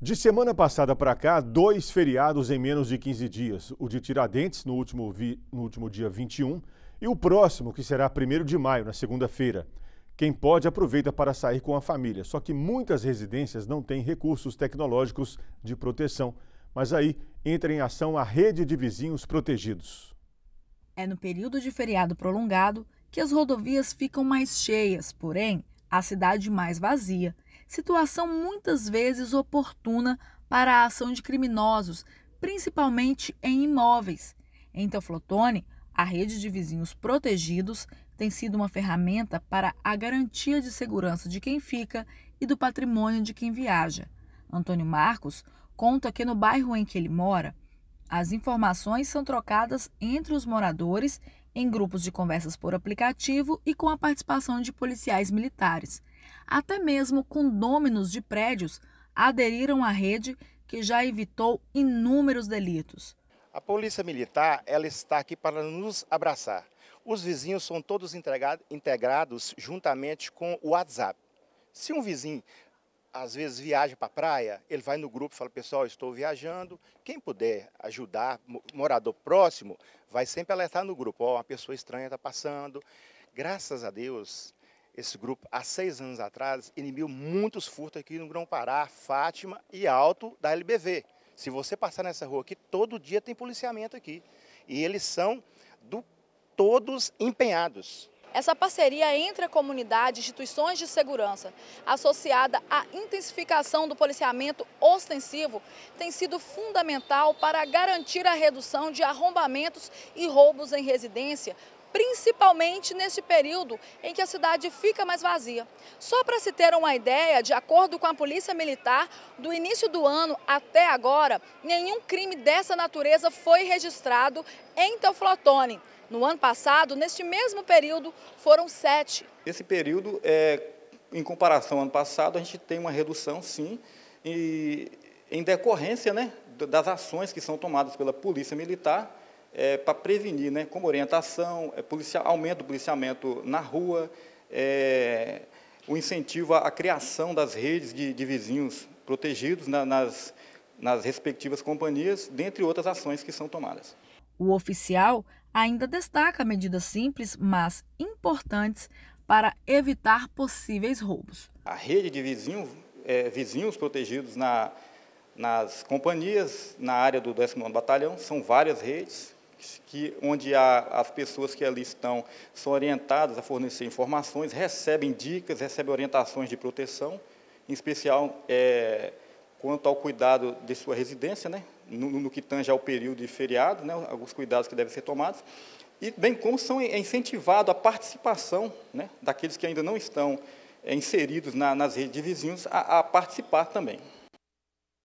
De semana passada para cá, dois feriados em menos de 15 dias. O de Tiradentes, no último, vi... no último dia 21, e o próximo, que será 1 de maio, na segunda-feira. Quem pode aproveita para sair com a família, só que muitas residências não têm recursos tecnológicos de proteção. Mas aí entra em ação a rede de vizinhos protegidos. É no período de feriado prolongado que as rodovias ficam mais cheias, porém, a cidade mais vazia situação muitas vezes oportuna para a ação de criminosos, principalmente em imóveis. Em Teoflotone, a rede de vizinhos protegidos tem sido uma ferramenta para a garantia de segurança de quem fica e do patrimônio de quem viaja. Antônio Marcos conta que no bairro em que ele mora, as informações são trocadas entre os moradores em grupos de conversas por aplicativo e com a participação de policiais militares. Até mesmo condôminos de prédios aderiram à rede que já evitou inúmeros delitos. A Polícia Militar ela está aqui para nos abraçar. Os vizinhos são todos integrados juntamente com o WhatsApp. Se um vizinho às vezes viaja para a praia, ele vai no grupo e fala, pessoal, estou viajando. Quem puder ajudar, morador próximo, vai sempre alertar no grupo, ó, oh, uma pessoa estranha está passando. Graças a Deus, esse grupo, há seis anos atrás, inibiu muitos furtos aqui no Grão-Pará, Fátima e Alto da LBV. Se você passar nessa rua aqui, todo dia tem policiamento aqui. E eles são do todos empenhados. Essa parceria entre a comunidade e instituições de segurança, associada à intensificação do policiamento ostensivo, tem sido fundamental para garantir a redução de arrombamentos e roubos em residência, principalmente neste período em que a cidade fica mais vazia. Só para se ter uma ideia, de acordo com a Polícia Militar, do início do ano até agora, nenhum crime dessa natureza foi registrado em Teoflotone. No ano passado, neste mesmo período, foram sete. Esse período, é, em comparação ao ano passado, a gente tem uma redução, sim, e em decorrência né, das ações que são tomadas pela Polícia Militar é, para prevenir, né, como orientação, é, policia, aumento do policiamento na rua, é, o incentivo à, à, criação das redes de, de vizinhos protegidos na, nas, nas respectivas companhias, dentre outras ações que são tomadas. O oficial ainda destaca medidas simples, mas importantes para evitar possíveis roubos. A rede de vizinho, é, vizinhos protegidos na, nas companhias, na área do 19 Batalhão, são várias redes, que, onde as pessoas que ali estão são orientadas a fornecer informações, recebem dicas, recebem orientações de proteção, em especial é, quanto ao cuidado de sua residência, né, no, no que tange ao período de feriado, né, alguns cuidados que devem ser tomados, e bem como são é incentivado a participação né, daqueles que ainda não estão é, inseridos na, nas redes de vizinhos a, a participar também.